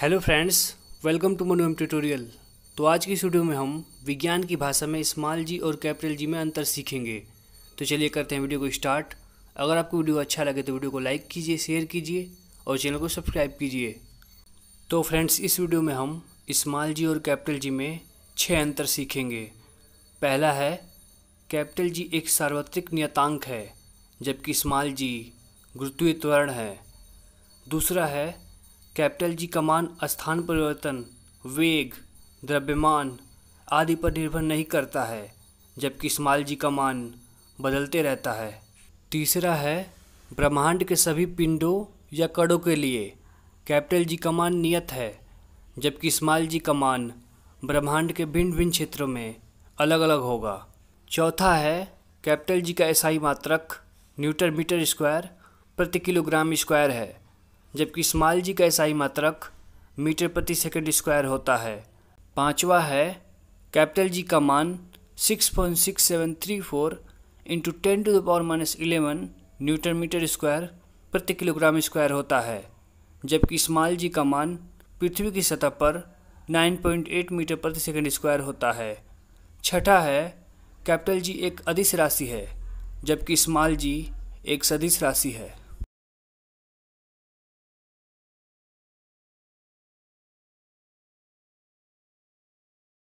hello friends welcome to मनोम tutorial तो आज की वीडियो में हम विज्ञान की भाषा में स्मॉल जी और कैपिटल जी में अंतर सीखेंगे तो चलिए करते हैं वीडियो को स्टार्ट अगर आपको वीडियो अच्छा लगे तो वीडियो को लाइक कीजिए शेयर कीजिए और चैनल को सब्सक्राइब कीजिए तो फ्रेंड्स इस वीडियो में हम स्मॉल जी और कैपिटल जी में छः अंतर सीखेंगे पहला है कैपिटल जी एक सार्वत्रिक नियतांक है जबकि स्मॉल जी गुरुत्वीय त्वरण है दूसरा है कैपिटल जी कमान स्थान परिवर्तन वेग द्रव्यमान आदि पर निर्भर नहीं करता है जबकि स्मॉल जी का मान बदलते रहता है तीसरा है ब्रह्मांड के सभी पिंडों या कड़ों के लिए कैपिटल जी का मान नियत है जबकि स्मॉल जी का मान ब्रह्मांड के भिन्न भिन्न क्षेत्रों में अलग अलग होगा चौथा है कैपिटल जी का एसआई मात्रक न्यूटन मीटर स्क्वायर प्रति किलोग्राम स्क्वायर है जबकि स्माल जी का एसआई मात्रक मीटर प्रति सेकंड स्क्वायर होता है पांचवा है कैपिटल जी का मान 6.6734 into ten to the power minus eleven newton metre square प्रति किलोग्राम स्क्वायर होता है जबकि स्माल जी का मान पृथ्वी की सतह पर 9.8 मीटर प्रति सेकंड स्क्वायर होता है छठा है कैपिटल जी एक अधिस राशि है जबकि स्मॉल जी एक सदिश राशि है